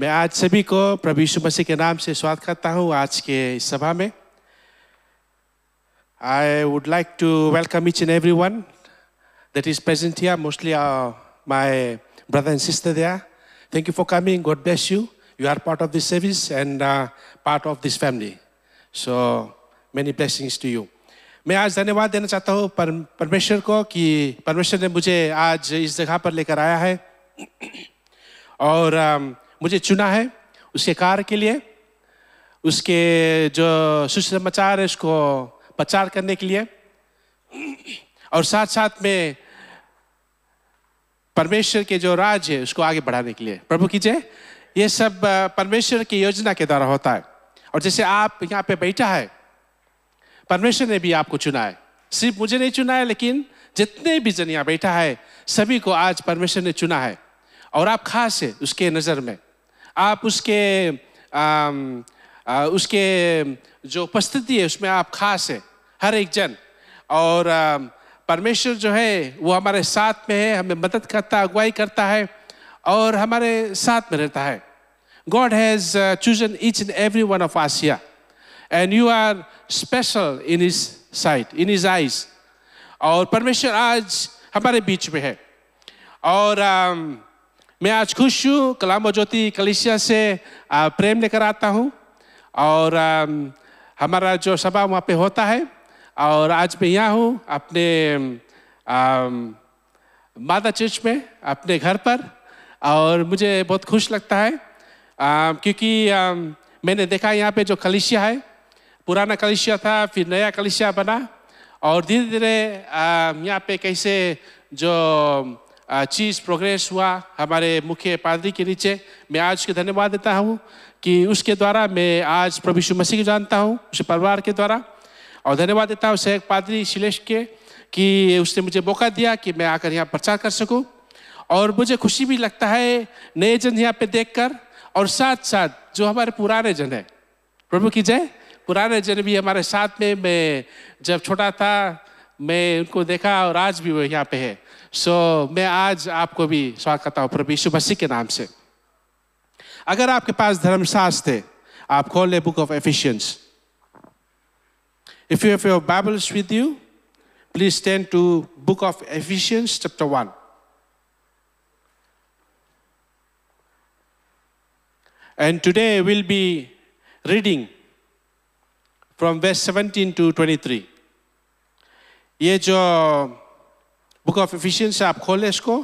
मैं आज सभी को प्रभु यीशु मसीह के नाम से स्वागत करता हूँ आज के इस सभा में I would like to welcome each and every one that is present here mostly my brother and sister दिया thank you for coming God bless you you are part of this service and part of this family so many blessings to you मैं आज धन्यवाद देना चाहता हूँ परमेश्वर को कि परमेश्वर ने मुझे आज इस जगह पर लेकर आया है और um, मुझे चुना है उसके कार्य के लिए उसके जो सुसमाचार है उसको प्रचार करने के लिए और साथ साथ में परमेश्वर के जो राज है उसको आगे बढ़ाने के लिए प्रभु कीजिए ये सब परमेश्वर की योजना के द्वारा होता है और जैसे आप यहाँ पे बैठा है परमेश्वर ने भी आपको चुना है सिर्फ मुझे नहीं चुना है लेकिन जितने भी जन यहाँ बैठा है सभी को आज परमेश्वर ने चुना है और आप खास है उसके नज़र में आप उसके आ, आ, उसके जो उपस्थिति है उसमें आप खास है हर एक जन और परमेश्वर जो है वो हमारे साथ में है हमें मदद करता अगुवाई करता है और हमारे साथ में रहता है God has chosen each and every one of us and you are special in his sight in his eyes और परमेश्वर आज हमारे बीच में है और um, मैं आज खुश हूँ कलाम ज्योति कलिशिया से प्रेम लेकर आता हूँ और हमारा जो सभा वहाँ पे होता है और आज मैं यहाँ हूँ अपने माता चर्च में अपने घर पर और मुझे बहुत खुश लगता है आ, क्योंकि आ, मैंने देखा यहाँ पे जो कलिशिया है पुराना कलिशिया था फिर नया कलिशिया बना और धीरे धीरे यहाँ पे कैसे जो चीज़ प्रोग्रेस हुआ हमारे मुख्य पादरी के नीचे मैं आज के धन्यवाद देता हूँ कि उसके द्वारा मैं आज प्रभु यीशु मसीह को जानता हूँ उस परिवार के द्वारा और धन्यवाद देता हूँ शेख पादरी शिलेश के कि उसने मुझे मौका दिया कि मैं आकर यहाँ प्रचार कर सकूँ और मुझे खुशी भी लगता है नए जन यहाँ पे कर और साथ साथ जो हमारे पुराने जन है प्रभु की जय पुराने जन भी हमारे साथ में मैं जब छोटा था मैं उनको देखा और आज भी वो यहाँ पे है सो so, मैं आज आपको भी स्वागत करता हूँ प्रभु यीशु मसीह के नाम से अगर आपके पास धर्मशास थे आप खोल ले book of Ephesians if you have your Bibles with you please turn to book of Ephesians chapter one And today we'll be reading from verse 17 to 23. ये जो बुक ऑफ एफिशियंस आप खोलें इसको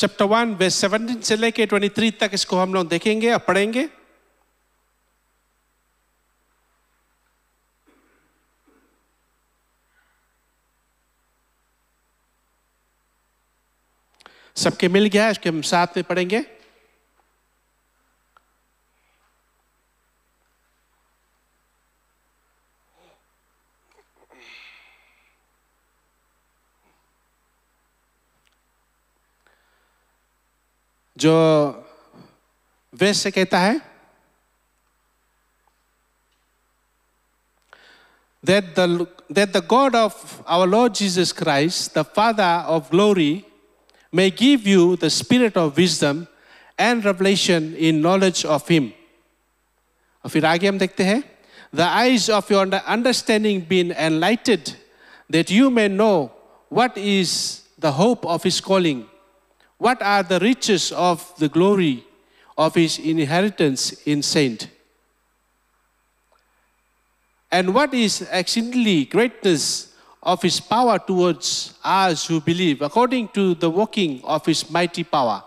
चैप्टर वन वे सेवनटीन से लेके twenty three तक इसको हम लोग देखेंगे और पढ़ेंगे सबके मिल गया इसके हम साथ में पढ़ेंगे जो वेद That the, that the God of our Lord Jesus Christ, the Father of glory, may give you the spirit of wisdom and revelation in knowledge of Him. The eyes of your understanding being enlightened, that you may know what is the hope of His calling, what are the riches of the glory of his inheritance in saint? And what is exceedingly greatness of his power towards us who believe, according to the working of his mighty power,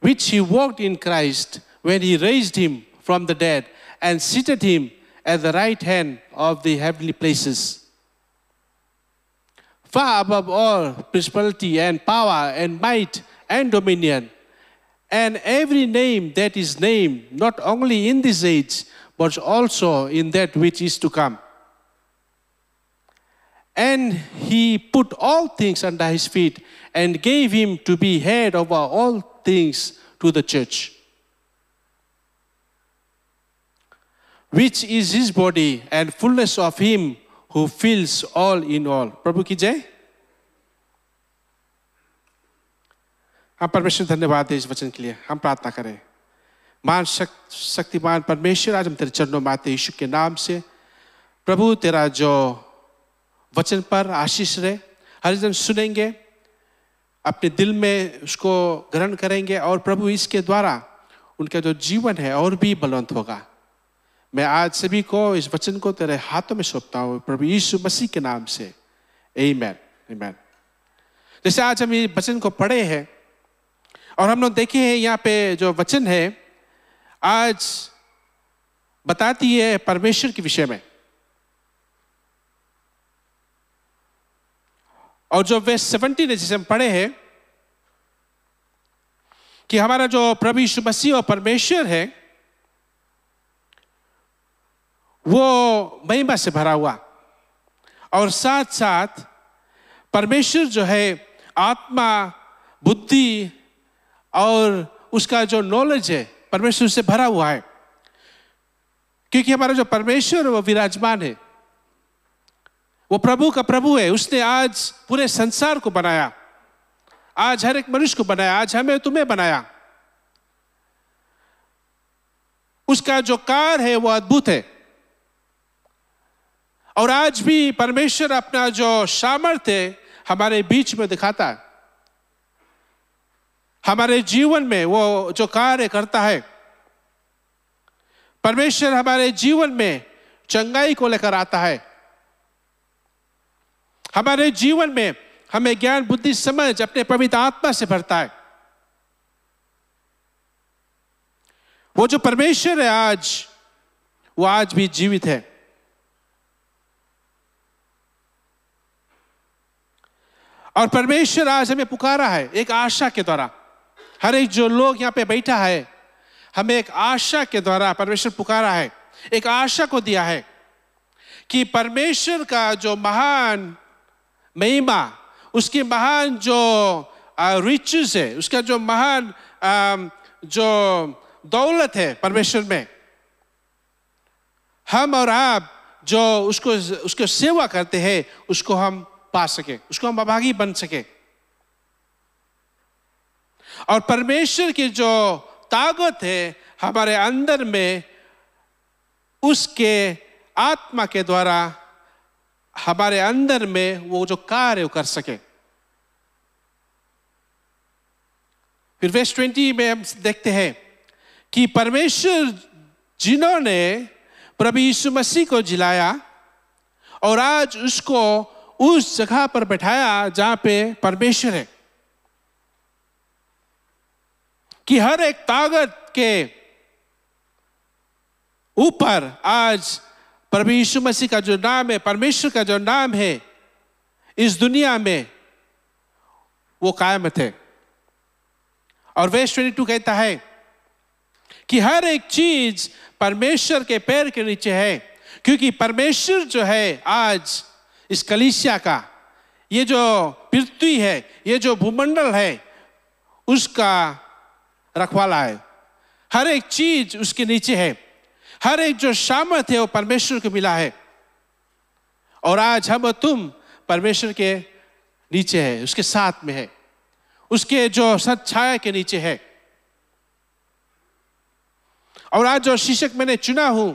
which he worked in Christ when he raised him from the dead and seated him at the right hand of the heavenly places far above all principality and power and might and dominion, and every name that is named, not only in this age, but also in that which is to come. And he put all things under his feet and gave him to be head over all things to the church, which is his body and fullness of him who fills all in all. प्रभु की जय हम परमेश्वर धन्यवाद दें इस वचन के लिए हम प्रार्थना करें मान शक, शक्तिमान परमेश्वर आज हम तेरे चरणों में आते यीशु के नाम से प्रभु तेरा जो वचन पर आशीष रहे हरिजन सुनेंगे अपने दिल में उसको ग्रहण करेंगे और प्रभु इसके द्वारा उनका जो जीवन है और भी बलवंत होगा मैं आज सभी को इस वचन को तेरे हाथों में सौंपता हूँ प्रभु यीशु मसीह के नाम से ए मैन मैन जैसे आज हम ये वचन को पढ़े हैं और हम लोग देखे हैं यहाँ पे जो वचन है आज बताती है परमेश्वर के विषय में और जो वे सेवेंटीन है जिसे हम पढ़े हैं कि हमारा जो प्रभु यीशु मसीह और परमेश्वर है वो महिमा से भरा हुआ और साथ साथ परमेश्वर जो है आत्मा बुद्धि और उसका जो नॉलेज है परमेश्वर से भरा हुआ है क्योंकि हमारा जो परमेश्वर वो विराजमान है वो प्रभु का प्रभु है उसने आज पूरे संसार को बनाया आज हर एक मनुष्य को बनाया आज हमें तुम्हें बनाया उसका जो कार है वो अद्भुत है और आज भी परमेश्वर अपना जो सामर्थ्य हमारे बीच में दिखाता है हमारे जीवन में वो जो कार्य करता है परमेश्वर हमारे जीवन में चंगाई को लेकर आता है हमारे जीवन में हमें ज्ञान बुद्धि समझ अपने पवित्र आत्मा से भरता है वो जो परमेश्वर है आज वो आज भी जीवित है और परमेश्वर आज हमें पुकारा है एक आशा के द्वारा हर एक जो लोग यहाँ पे बैठा है हमें एक आशा के द्वारा परमेश्वर पुकारा है एक आशा को दिया है कि परमेश्वर का जो महान महिमा उसकी महान जो रिचेस है उसका जो महान जो दौलत है परमेश्वर में हम और आप जो उसको उसको सेवा करते हैं उसको हम पा सके उसको हम अभागी बन सके और परमेश्वर की जो ताकत है हमारे अंदर में उसके आत्मा के द्वारा हमारे अंदर में वो जो कार्य कर सके फिर वेस्ट ट्वेंटी में हम देखते हैं कि परमेश्वर जिन्होंने प्रभु यीशु मसीह को जिलाया और आज उसको उस जगह पर बैठाया जहां पे परमेश्वर है कि हर एक ताकत के ऊपर आज परमेश्वर मसीह का जो नाम है परमेश्वर का जो नाम है इस दुनिया में वो कायम थे और वे ट्वेंटी टू कहता है कि हर एक चीज परमेश्वर के पैर के नीचे है क्योंकि परमेश्वर जो है आज इस कलिसिया का ये जो पृथ्वी है ये जो भूमंडल है उसका रखवाला है हर एक चीज उसके नीचे है हर एक जो शामत है वो परमेश्वर को मिला है और आज हम तुम परमेश्वर के नीचे है उसके साथ में है उसके जो सत छाया के नीचे है और आज जो शीर्षक मैंने चुना हूं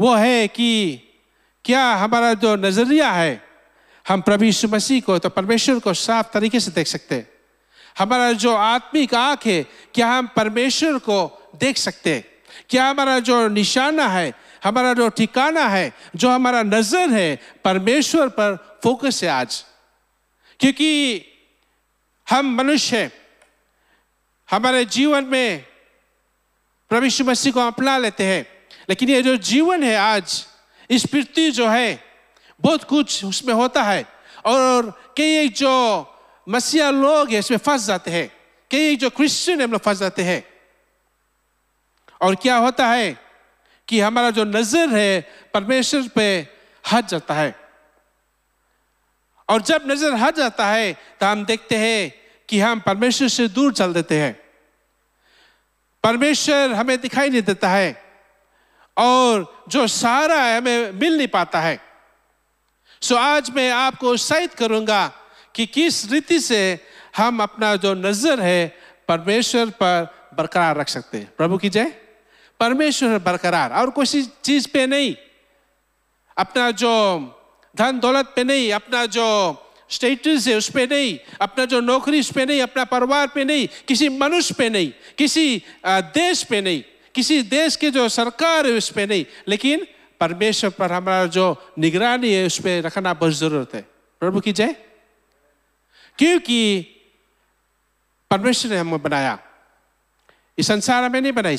वो है कि क्या हमारा जो नज़रिया है हम प्रभु यीशु मसीह को तो परमेश्वर को साफ तरीके से देख सकते हैं हमारा जो आत्मिक आँख है क्या हम परमेश्वर को देख सकते हैं क्या हमारा जो निशाना है हमारा जो ठिकाना है जो हमारा नज़र है परमेश्वर पर फोकस है आज क्योंकि हम मनुष्य हैं हमारे जीवन में प्रभु मसीह को अपना लेते हैं लेकिन ये जो जीवन है आज स्पीति जो है बहुत कुछ उसमें होता है और कई जो मसीहा लोग है इसमें फंस जाते हैं कई जो क्रिश्चियन हम लोग फंस जाते हैं और क्या होता है कि हमारा जो नज़र है परमेश्वर पे हट जाता है और जब नज़र हट जाता है तो हम देखते हैं कि हम परमेश्वर से दूर चल देते हैं परमेश्वर हमें दिखाई नहीं देता है और जो सहारा है हमें मिल नहीं पाता है सो आज मैं आपको उत्साहित करूंगा कि किस रीति से हम अपना जो नज़र है परमेश्वर पर बरकरार रख सकते हैं प्रभु की जय परमेश्वर बरकरार और किसी चीज़ पे नहीं अपना जो धन दौलत पे नहीं अपना जो स्टेटस है उस पर नहीं अपना जो नौकरी उस पर नहीं अपना परिवार पे नहीं किसी मनुष्य पे नहीं किसी देश पे नहीं किसी देश की जो सरकार है उस पर नहीं लेकिन परमेश्वर पर हमारा जो निगरानी है उस पर रखना बहुत ज़रूरत है प्रभु की जय क्योंकि परमेश्वर ने हमें बनाया इस संसार हमें नहीं बनाई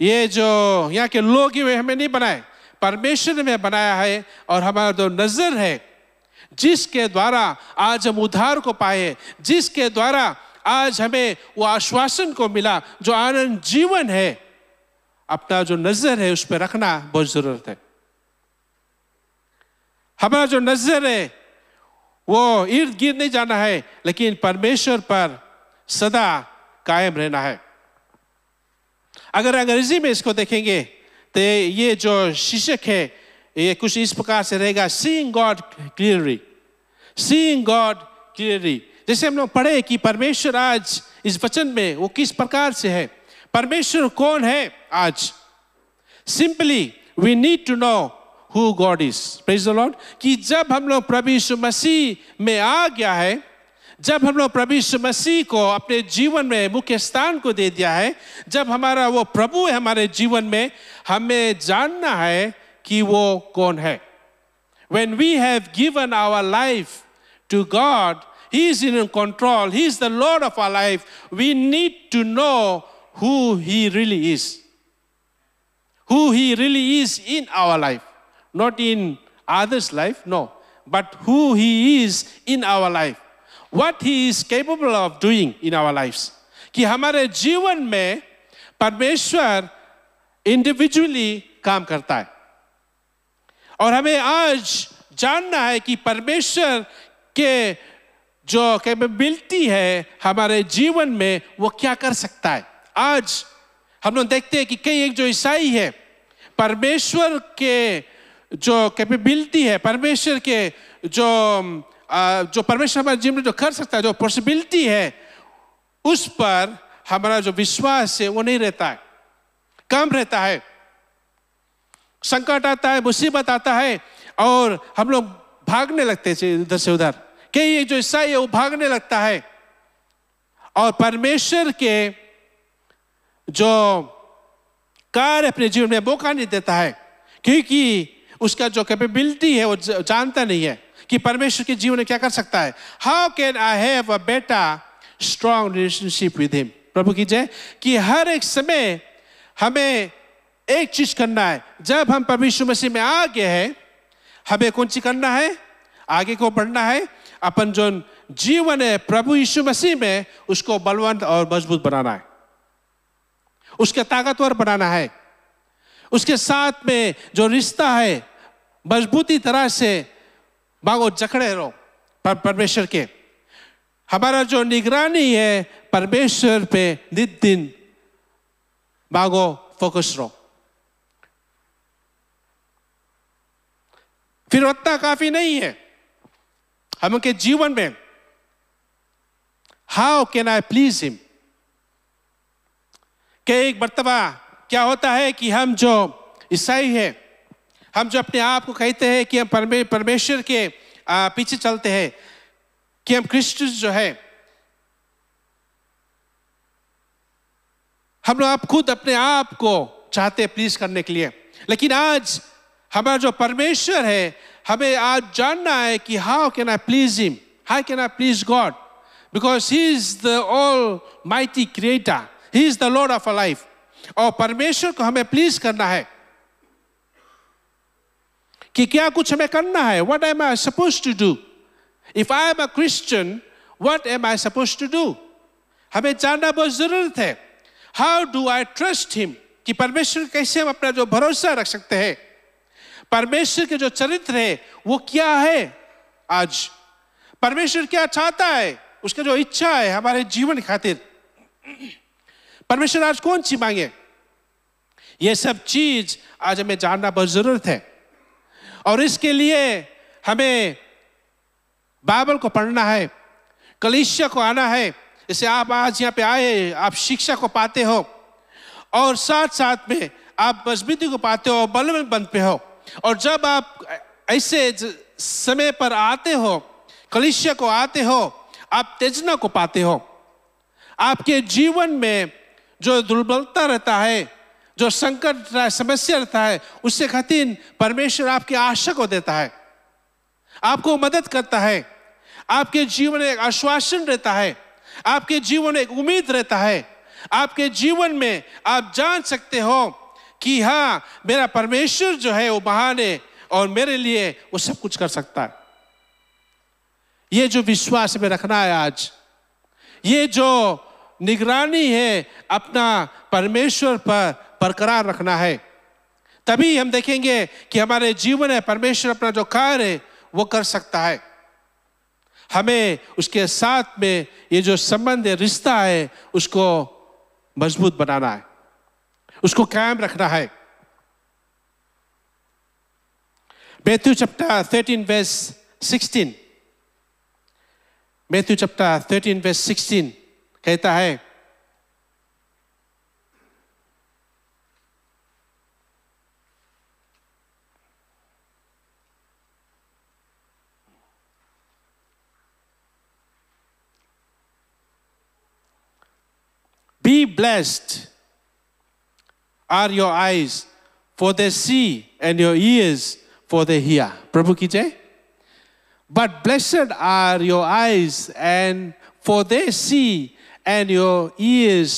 ये जो यहाँ के लोग ही हमें नहीं बनाए परमेश्वर ने हमें बनाया है और हमारा जो नज़र है जिसके द्वारा आज हम उद्धार को पाए जिसके द्वारा आज हमें वो आश्वासन को मिला जो आनंद जीवन है अपना जो नजर है उस पर रखना बहुत जरूरत है हमारा जो नजर है वो इर्द गिर्द नहीं जाना है लेकिन परमेश्वर पर सदा कायम रहना है अगर अंग्रेजी में इसको देखेंगे तो ये जो शीर्षक है ये कुछ इस प्रकार से रहेगा seeing God clearly seeing God clearly जैसे हम लोग पढ़े कि परमेश्वर आज इस वचन में वो किस प्रकार से है परमेश्वर कौन है आज simply we need to know who God is praise the Lord कि जब हम लोग प्रभु यीशु मसीह में आ गया है जब हम लोग प्रभु यीशु मसीह को अपने जीवन में मुख्य स्थान को दे दिया है जब हमारा वो प्रभु है हमारे जीवन में हमें जानना है कि वो कौन है when we have given our life to God he is in control he is the Lord of our life we need to know who He really is. Who He really is in our life, not in others' life, no, but who He is in our life. What He is capable of doing in our lives. ki hamare जीवन में parmeshwar individually काम karta hai aur hame aaj janna hai ki parmeshwar ke जो capability है हमारे जीवन में वो क्या कर सकता है आज हम लोग देखते हैं कि कई एक जो ईसाई है परमेश्वर के जो कैपेबिलिटी है परमेश्वर के जो आ, जो परमेश्वर हमारे जीवन में जो कर सकता है जो पॉसिबिलिटी है उस पर हमारा जो विश्वास है वो नहीं रहता है कम रहता है संकट आता है मुसीबत आता है और हम लोग भागने लगते हैं इधर से उधर कई एक जो ईसाई है वो भागने लगता है और परमेश्वर के जो कार्य अपने जीवन में मौका नहीं देता है क्योंकि उसका जो कैपेबिलिटी है वो जानता नहीं है कि परमेश्वर के जीवन में क्या कर सकता है how can I have a better strong relationship with him प्रभु कीजिए कि हर एक समय हमें एक चीज करना है जब हम परमेश्वर मसीह में आ गए हैं हमें कौन सी करना है आगे को बढ़ना है अपन जो जीवन है प्रभु यीशु मसीह में उसको बलवंत और मजबूत बनाना है उसके ताकतवर बनाना है उसके साथ में जो रिश्ता है मजबूती तरह से मांगो जकड़े रहो परमेश्वर के हमारा जो निगरानी है परमेश्वर पे नित दिन मांगो फोकस रहो फिर उतना काफी नहीं है हम के जीवन में how can I please him कि एक मरतबा क्या होता है कि हम जो ईसाई है हम जो अपने आप को कहते हैं कि हम परमेश्वर के पीछे चलते हैं कि हम क्रिस्ट जो है हम लोग आप खुद अपने आप को चाहते हैं प्लीज करने के लिए लेकिन आज हमारा जो परमेश्वर है हमें आज जानना है कि how can I please him how can I please God because he is the almighty creator he is the Lord of a life और परमेश्वर को हमें प्लीज करना है कि क्या कुछ हमें करना है what am I suppose to do if I am a Christian what am I suppose to do हमें जानना बहुत जरूरत है how do I trust him कि परमेश्वर कैसे हम अपना जो भरोसा रख सकते हैं परमेश्वर के जो चरित्र है वो क्या है आज परमेश्वर क्या चाहता है उसका जो इच्छा है हमारे जीवन खातिर परमेश्वर आज कौन सी मांगे ये सब चीज आज हमें जानना बहुत जरूरत है और इसके लिए हमें बाइबल को पढ़ना है कलिश्य को आना है इसे आप आज यहाँ पे आए आप शिक्षा को पाते हो और साथ साथ में आप मजबूती को पाते हो बल बन पे हो और जब आप ऐसे समय पर आते हो कलिश्य को आते हो आप तेजना को पाते हो आपके जीवन में जो दुर्बलता रहता है जो संकट रहता है समस्या रहता है उससे खातिर परमेश्वर आपके आशा को देता है आपको मदद करता है आपके जीवन में एक आश्वासन रहता है आपके जीवन में एक उम्मीद रहता है आपके जीवन में आप जान सकते हो कि हाँ मेरा परमेश्वर जो है वो महान है और मेरे लिए वो सब कुछ कर सकता है ये जो विश्वास में रखना है आज ये जो निगरानी है अपना परमेश्वर पर बरकरार रखना है तभी हम देखेंगे कि हमारे जीवन है परमेश्वर अपना जो कार्य है वो कर सकता है हमें उसके साथ में ये जो संबंध है रिश्ता है उसको मजबूत बनाना है उसको कायम रखना है Matthew chapter thirteen verse sixteen Matthew chapter thirteen verse sixteen कहता है Be blessed are your eyes, for they see, and your ears, for they hear. Prabhu ki jai. But blessed are your eyes, and for they see, and your ears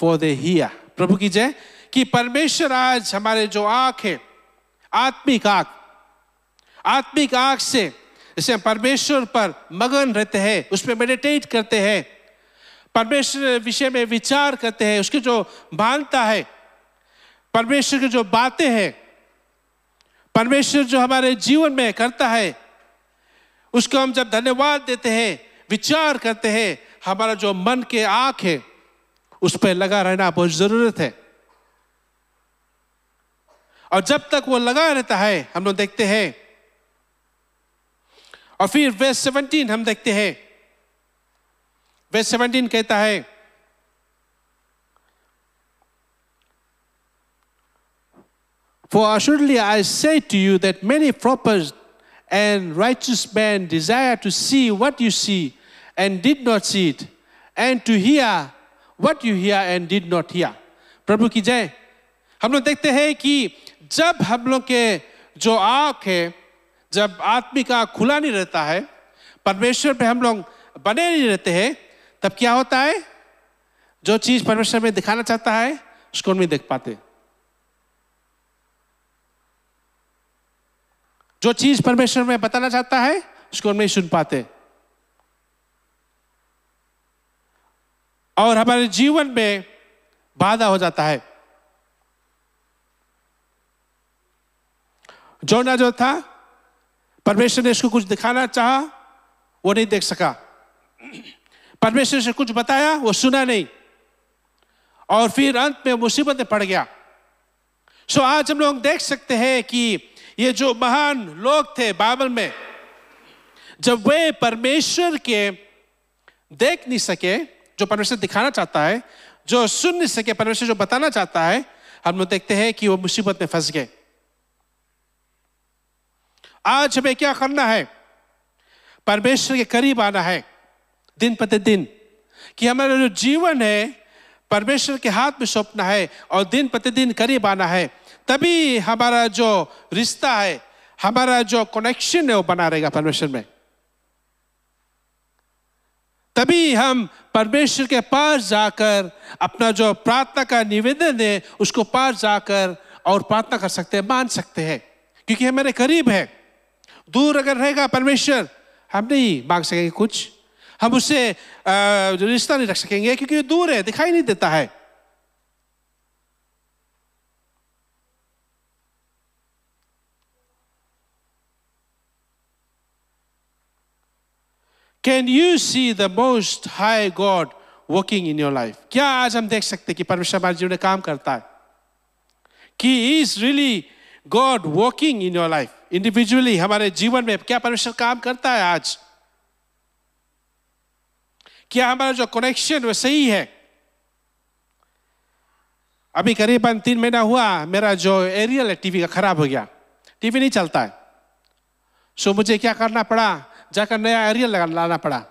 for they hear प्रभु की जय कि परमेश्वर आज हमारे जो आंख है आत्मिक आंख आत्मिक आंख से जैसे परमेश्वर पर मगन रहते हैं उस पर मेडिटेट करते हैं परमेश्वर विषय में विचार करते हैं उसकी जो मानता है परमेश्वर की जो बातें हैं परमेश्वर जो हमारे जीवन में करता है उसको हम जब धन्यवाद देते हैं विचार करते हैं हमारा जो मन के आंख है उस पर लगा रहना बहुत जरूरत है और जब तक वो लगा रहता है हम लोग देखते हैं और फिर वे सेवनटीन हम देखते हैं वे सेवनटीन कहता है For assuredly I say to you that many proper and righteous men desire to see what you see, and did not see it, and to hear what you hear and did not hear. प्रभु की जय हम लोग देखते हैं कि जब हम लोग के जो आँख है जब आत्मिक आँख खुला नहीं रहता है परमेश्वर पे हम लोग बने नहीं रहते हैं तब क्या होता है जो चीज परमेश्वर में दिखाना चाहता है उसको नहीं देख पाते जो चीज परमेश्वर में बताना चाहता है उसको नहीं सुन पाते और हमारे जीवन में बाधा हो जाता है जोना जो था परमेश्वर ने इसको कुछ दिखाना चाहा वो नहीं देख सका परमेश्वर से कुछ बताया वो सुना नहीं और फिर अंत में मुसीबत में पड़ गया सो आज हम लोग देख सकते हैं कि ये जो महान लोग थे बाइबल में जब वे परमेश्वर के देख नहीं सके जो परमेश्वर दिखाना चाहता है जो सुन सके परमेश्वर जो बताना चाहता है हम लोग देखते हैं कि वो मुसीबत में फंस गए आज हमें क्या करना है परमेश्वर के करीब आना है दिन प्रतिदिन कि हमारा जो जीवन है परमेश्वर के हाथ में सौंपना है और दिन प्रतिदिन करीब आना है तभी हमारा जो रिश्ता है हमारा जो कनेक्शन है वो बना रहेगा परमेश्वर में तभी हम परमेश्वर के पास जाकर अपना जो प्रार्थना का निवेदन है उसको पास जाकर और प्रार्थना कर सकते हैं मान सकते हैं क्योंकि हमारे करीब है दूर अगर रहेगा परमेश्वर हम नहीं मांग सकेंगे कुछ हम उससे रिश्ता नहीं रख सकेंगे क्योंकि दूर है दिखाई नहीं देता है can you see the most high God working in your life क्या आज हम देख सकते कि परमेश्वर हमारे जीवन में काम करता है कि is really God working in your life individually हमारे जीवन में क्या परमेश्वर काम करता है आज क्या हमारा जो कनेक्शन वो सही है अभी करीबन तीन महीना हुआ मेरा जो एरियल है टीवी का खराब हो गया टीवी नहीं चलता है सो मुझे क्या करना पड़ा जाकर नया एरियल लगा लाना पड़ा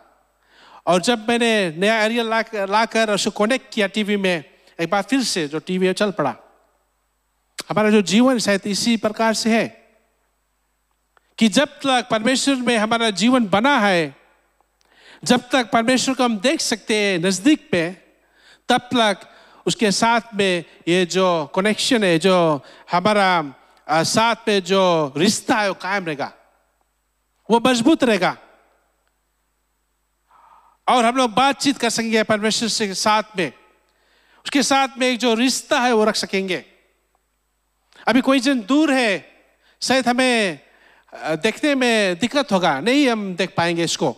और जब मैंने नया एरियल ला लाकर उसको कनेक्ट किया टीवी में एक बार फिर से जो टीवी चल पड़ा हमारा जो जीवन शायद इसी प्रकार से है कि जब तक परमेश्वर में हमारा जीवन बना है जब तक परमेश्वर को हम देख सकते हैं नज़दीक पे तब तक उसके साथ में ये जो कनेक्शन है जो हमारा साथ में जो रिश्ता है वो कायम रहेगा वो मजबूत रहेगा और हम लोग बातचीत कर सकेंगे परमेश्वर से साथ में उसके साथ में एक जो रिश्ता है वो रख सकेंगे अभी कोई जन दूर है शायद हमें देखने में दिक्कत होगा नहीं हम देख पाएंगे इसको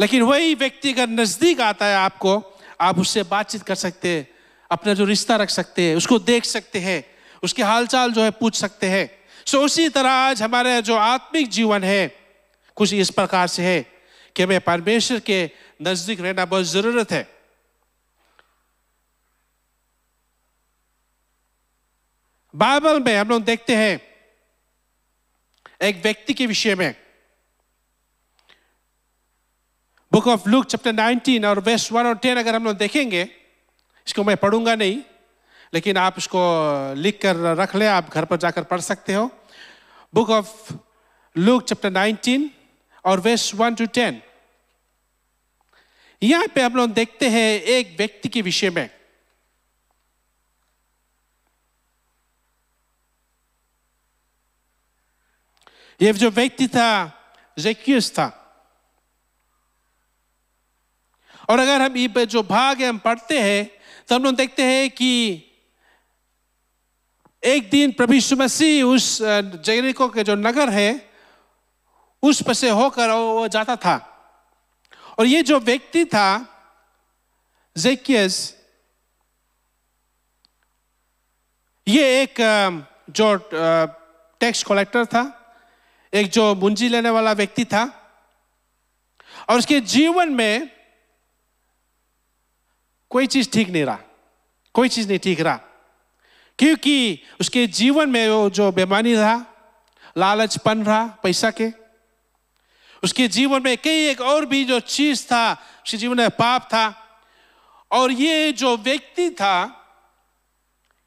लेकिन वही व्यक्ति अगर नजदीक आता है आपको आप उससे बातचीत कर सकते हैं अपना जो रिश्ता रख सकते हैं उसको देख सकते हैं उसके हालचाल जो है पूछ सकते हैं सो उसी तरह आज हमारा जो आत्मिक जीवन है कुछ इस प्रकार से है कि हमें परमेश्वर के नज़दीक रहना बहुत ज़रूरत है बाइबल में हम लोग देखते हैं एक व्यक्ति के विषय में बुक ऑफ लुक चैप्टर 19 और वेस्ट वन और टेन अगर हम लोग देखेंगे इसको मैं पढ़ूंगा नहीं लेकिन आप इसको लिख कर रख ले आप घर पर जाकर पढ़ सकते हो बुक ऑफ लूक चैप्टर 19 और वेस्ट वन टू टेन यहां पे हम लोग देखते हैं एक व्यक्ति के विषय में ये जो व्यक्ति था जेक्यूस था और अगर हम ये जो भाग है हम पढ़ते हैं तो हम लोग देखते हैं कि एक दिन प्रभु यीशु मसीह उस जयरिको के जो नगर है उस पर से होकर वो जाता था और ये जो व्यक्ति था जेकियस ये एक जो टैक्स कलेक्टर था एक जो मुंजी लेने वाला व्यक्ति था और उसके जीवन में कोई चीज ठीक नहीं रहा कोई चीज नहीं ठीक रहा क्योंकि उसके जीवन में वो जो बेमानी रहा लालचपन रहा पैसा के उसके जीवन में कई एक और भी जो चीज था उसके जीवन में पाप था और ये जो व्यक्ति था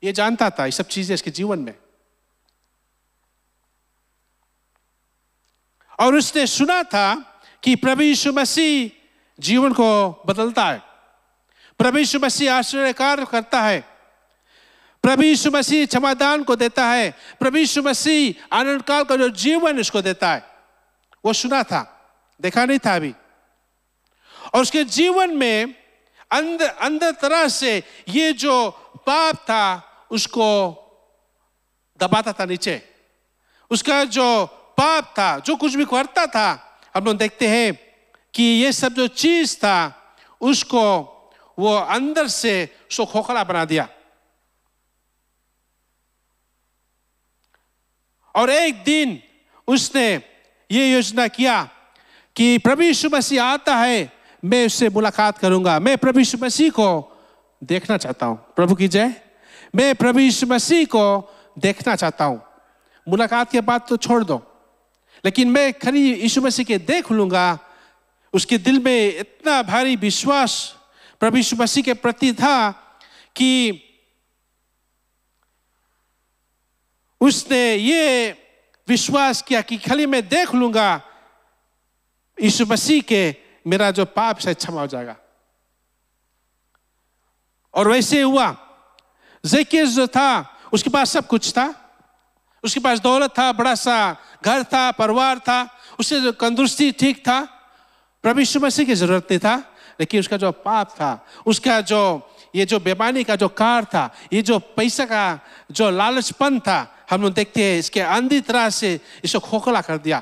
ये जानता था ये सब चीजें इसके जीवन में और उसने सुना था कि प्रभु यीशु मसीह जीवन को बदलता है प्रभु यीशु मसीह आश्चर्य कार्य करता है प्रभु यीशु मसीह क्षमादान को देता है प्रभु यीशु मसीह आनंद काल का जो जीवन उसको देता है वो सुना था देखा नहीं था अभी और उसके जीवन में अंदर अंदर तरह से ये जो पाप था उसको दबाता था नीचे उसका जो पाप था जो कुछ भी करता था हम लोग देखते हैं कि ये सब जो चीज था उसको वो अंदर से उसको खोखला बना दिया और एक दिन उसने ये योजना किया कि प्रभु यीशु मसीह आता है मैं उससे मुलाकात करूंगा मैं प्रभु यीशु मसीह को देखना चाहता हूं प्रभु की जय मैं प्रभु यीशु मसीह को देखना चाहता हूं मुलाकात के बाद तो छोड़ दो लेकिन मैं खरी यीशु मसीह के देख लूंगा उसके दिल में इतना भारी विश्वास प्रभु यीशु मसीह के प्रति था कि उसने ये विश्वास किया कि खाली मैं देख लूंगा यीशु मसीह के मेरा जो पाप से क्षमा हो जाएगा और वैसे हुआ जेकेस जो था उसके पास सब कुछ था उसके पास दौलत था बड़ा सा घर था परिवार था उससे जो तंदुरुस्ती ठीक था प्रभु यीशु मसीह की जरूरत नहीं था लेकिन उसका जो पाप था उसका जो ये जो बेमानी का जो कार था ये जो पैसा का जो लालचपन था हम लोग देखते हैं इसके अंधी तरह से इसे खोखला कर दिया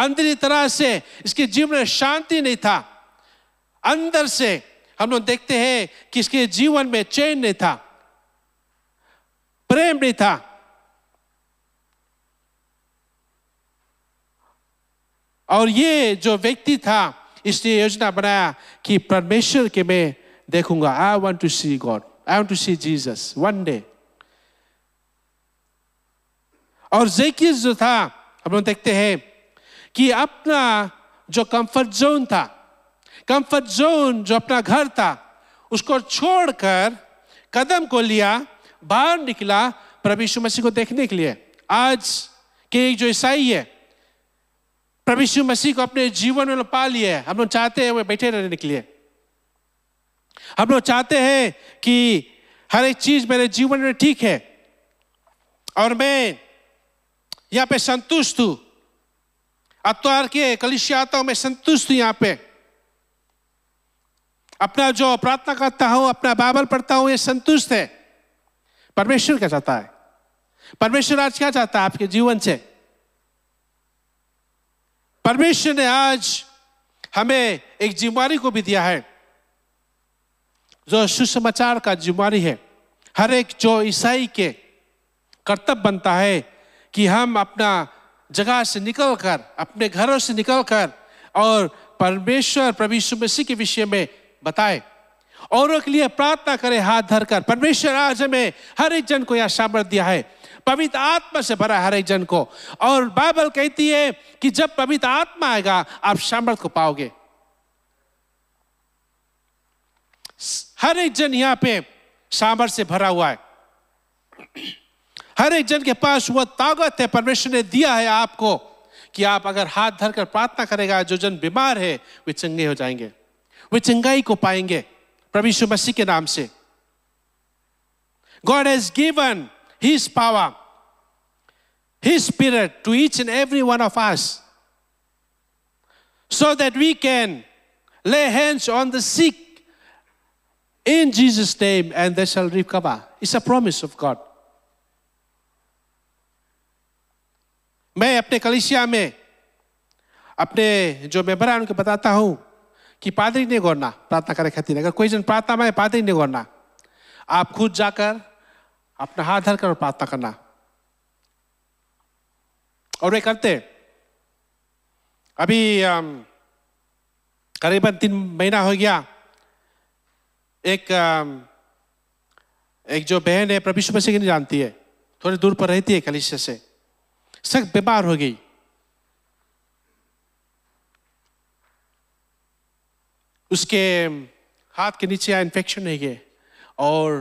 अंधी तरह से इसके जीवन में शांति नहीं था अंदर से हम लोग देखते हैं कि इसके जीवन में चैन नहीं था प्रेम नहीं था और ये जो व्यक्ति था इसने योजना बनाया कि परमेश्वर के मैं देखूंगा I want to see God I want to see Jesus one day और जेकियस जो था हम लोग देखते हैं कि अपना जो कंफर्ट जोन था कंफर्ट जोन जो अपना घर था उसको छोड़कर कदम को लिया बाहर निकला प्रभु यीशु मसीह को देखने के लिए आज के जो ईसाई है प्रभु यीशु मसीह को अपने जीवन में पा लिए हम लोग चाहते हैं वे बैठे रहने के लिए हम लोग चाहते हैं कि हर एक चीज मेरे जीवन में ठीक है और मैं यहां पे संतुष्ट हूं अतवार के आता हूं मैं संतुष्ट हूं यहां पे अपना जो प्रार्थना करता हूं अपना बाइबल पढ़ता हूं ये संतुष्ट है परमेश्वर क्या चाहता है परमेश्वर आज क्या चाहता है आपके जीवन से परमेश्वर ने आज हमें एक जिम्मेवारी को भी दिया है जो सुसमाचार का जुमारी है हर एक जो ईसाई के कर्तव्य बनता है कि हम अपना जगह से निकलकर अपने घरों से निकलकर और परमेश्वर प्रभु मसीह के विषय में बताए और के लिए प्रार्थना करें हाथ धरकर परमेश्वर आज हमें हर एक जन को यह सामर्थ दिया है पवित्र आत्मा से भरा हर एक जन को और बाइबल कहती है कि जब पवित्र आत्मा आएगा आप सामर्थ को पाओगे हर एक जन यहाँ पे सामर्थ से भरा हुआ है हर एक जन के पास वह ताकत है परमेश्वर ने दिया है आपको कि आप अगर हाथ धरकर प्रार्थना करेगा जो जन बीमार है वे चंगे हो जाएंगे वे चंगाई को पाएंगे प्रभु यीशु मसीह के नाम से God has given his power his spirit to each and every one of us so that we can lay hands on the sick in Jesus' name and they shall recover. It's a promise of God. मैं अपने कलिसिया में अपने जो member है उनको बताता हूँ कि पादरी ने गौरना प्रार्थना करे खातिर अगर कोई जन प्रार्थना में पादरी ने गौरना आप खुद जाकर अपना हाथ धर कर प्रार्थना करना और वे करते अभी करीबन तीन महीना हो गया एक एक जो बहन है प्रभु यीशु मसीह नहीं जानती है थोड़ी दूर पर रहती है कलिश से सख्त बीमार हो गई उसके हाथ के नीचे इन्फेक्शन है गए और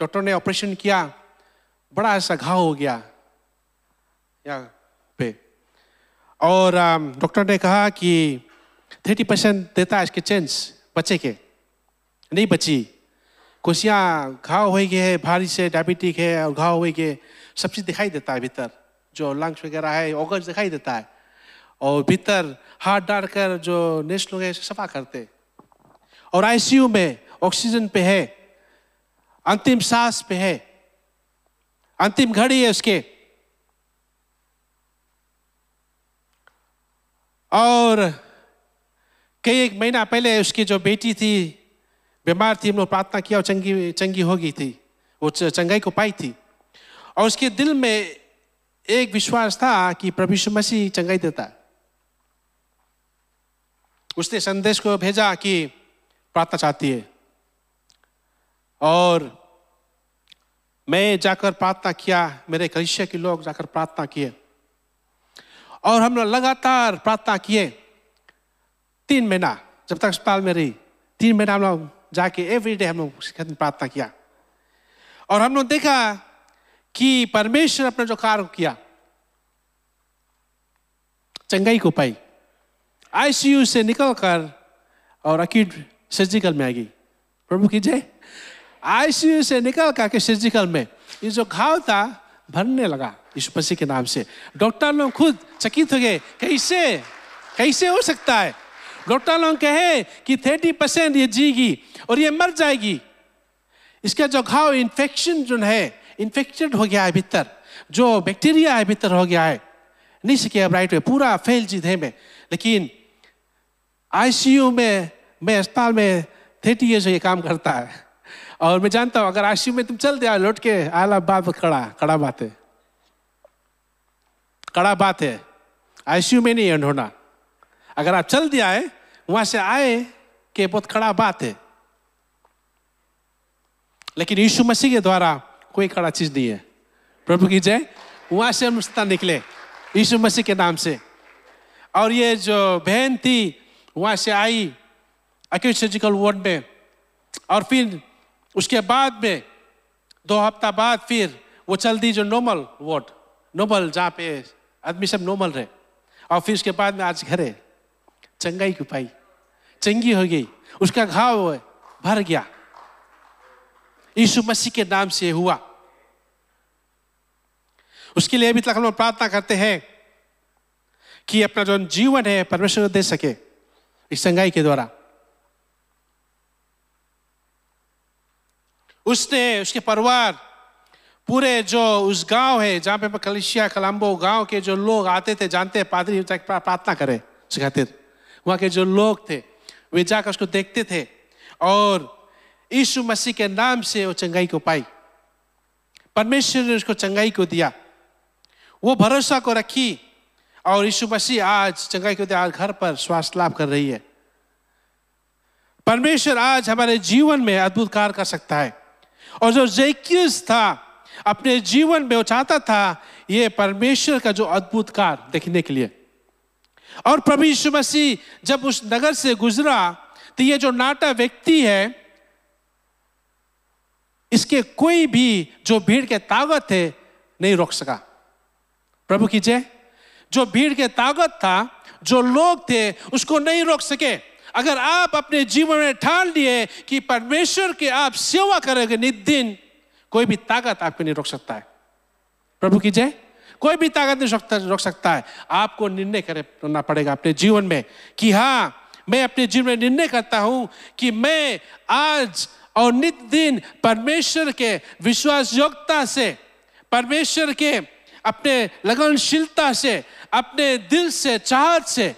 डॉक्टर ने ऑपरेशन किया बड़ा ऐसा घाव हो गया या पे और डॉक्टर ने कहा कि थर्टी परसेंट देता है इसके चेंज बच्चे के नहीं बची कुशिया घाव हो गए है भारी से डायबिटिक है और घाव हो गए सब चीज़ दिखाई देता है भीतर जो लंग्स वगैरह है ऑगज दिखाई देता है और भीतर हाथ डाल कर जो नेस्ट लोग हैं सफा करते और आईसीयू में ऑक्सीजन पे है अंतिम सांस पे है अंतिम घड़ी है उसके और कई एक महीना पहले उसकी जो बेटी थी बीमार थी हम लोग प्रार्थना किया और चंगी चंगी हो गई थी वो चंगाई को पाई थी और उसके दिल में एक विश्वास था कि प्रभु यीशु मसीह चंगाई देता है उसने संदेश को भेजा कि प्रार्थना चाहती है और मैं जाकर प्रार्थना किया मेरे कलिशिया के लोग जाकर प्रार्थना किए और हम लोग लगातार प्रार्थना किए तीन महीना जब तक अस्पताल में रही तीन महीना हम लोग जाके एवरी डे हम लोग प्रार्थना किया और हम लोग देखा कि परमेश्वर अपना जो कार्य किया चंगाई को पाई आईसीयू से निकलकर और अक्यूट सर्जिकल में आ गई प्रभु की जय आईसीयू से निकल कर के सर्जिकल में ये जो घाव था भरने लगा इस पसी के नाम से डॉक्टर लोग खुद चकित हो गए कैसे कैसे हो सकता है घोटालों कहे कि थर्टी परसेंट ये जीगी और ये मर जाएगी इसका जो घाव इन्फेक्शन जो है इन्फेक्टेड हो गया है भीतर जो बैक्टीरिया है भीतर हो गया है नहीं सके राइट में पूरा जीत है में लेकिन आईसीयू में मैं अस्पताल में थर्टी ईयर्स से ये काम करता है और मैं जानता हूँ अगर आईसीयू में तुम चल दिया लौट के आला बात कड़ा कड़ा बात है कड़ा बात है आईसीयू में नहीं एंड होना अगर आप चल दिया है वहां से आए कि बहुत खड़ा बात है लेकिन यीशु मसीह के द्वारा कोई खड़ा चीज नहीं है प्रभु की जय वहां से हम रिश्ता निकले यीशु मसीह के नाम से और ये जो बहन थी वहां से आई अक्यूट सर्जिकल वार्ड में और फिर उसके बाद में दो हफ्ता बाद फिर वो चल दी जो नॉर्मल वार्ड नॉर्मल जहाँ पे आदमी सब नॉर्मल रहे और फिर उसके बाद में आज घर है चंगाई की पाई चंगी हो गई उसका घाव भर गया यीशु मसीह के नाम से हुआ उसके लिए अभी तक हम प्रार्थना करते हैं कि अपना जो जीवन है परमेश्वर दे सके इस संगाई के द्वारा उसने उसके परिवार पूरे जो उस गांव है जहां पे कलिशिया कलम्बो गांव के जो लोग आते थे जानते हैं पादरी प्रार्थना करे सिखाते थे वहाँ के जो लोग थे वे जाकर उसको देखते थे और यीशु मसीह के नाम से वो चंगाई को पाई परमेश्वर ने उसको चंगाई को दिया वो भरोसा को रखी और यीशु मसीह आज चंगाई को दिया घर पर स्वास्थ्य लाभ कर रही है परमेश्वर आज हमारे जीवन में अद्भुत कार्य कर सकता है और जो जैक्यूस था अपने जीवन में वो चाहता था ये परमेश्वर का जो अद्भुत कार्य देखने के लिए और प्रभु यीशु मसीह जब उस नगर से गुजरा तो ये जो नाटा व्यक्ति है इसके कोई भी जो भीड़ के ताकत थे नहीं रोक सका प्रभु की जय जो भीड़ के ताकत था जो लोग थे उसको नहीं रोक सके अगर आप अपने जीवन में ठान लिए कि परमेश्वर की आप सेवा करोगे नित दिन कोई भी ताकत आपको नहीं रोक सकता है प्रभु की जय कोई भी ताकत नहीं रोक सकता है आपको निर्णय करना पड़ेगा अपने जीवन में कि हाँ मैं अपने जीवन में निर्णय करता हूं कि मैं आज और नित दिन परमेश्वर के विश्वास योग्यता से परमेश्वर के अपने लगनशीलता से अपने दिल से चाहत से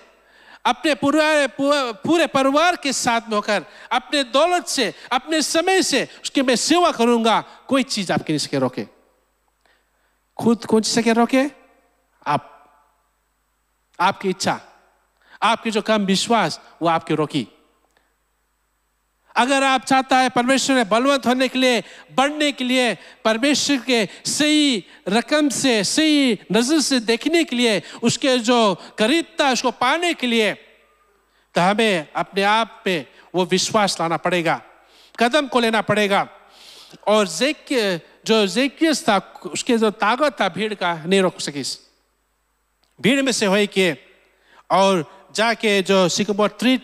अपने पूरे पूरे परिवार के साथ में होकर अपने दौलत से अपने समय से उसकी मैं सेवा करूंगा कोई चीज आपके इसके रोके खुद कौन से कह रोके आप आपकी इच्छा आपकी जो कम विश्वास वो आपकी रोकी अगर आप चाहता है परमेश्वर ने बलवंत होने के लिए बढ़ने के लिए परमेश्वर के सही रकम से सही नज़र से देखने के लिए उसके जो करीबता उसको पाने के लिए तो हमें अपने आप में वो विश्वास लाना पड़ेगा कदम को लेना पड़ेगा और जेक जो जेकियस था उसके जो ताकत था भीड़ का नहीं रोक सकी भीड़ में से हो के और जाके जो सिकमोर ट्री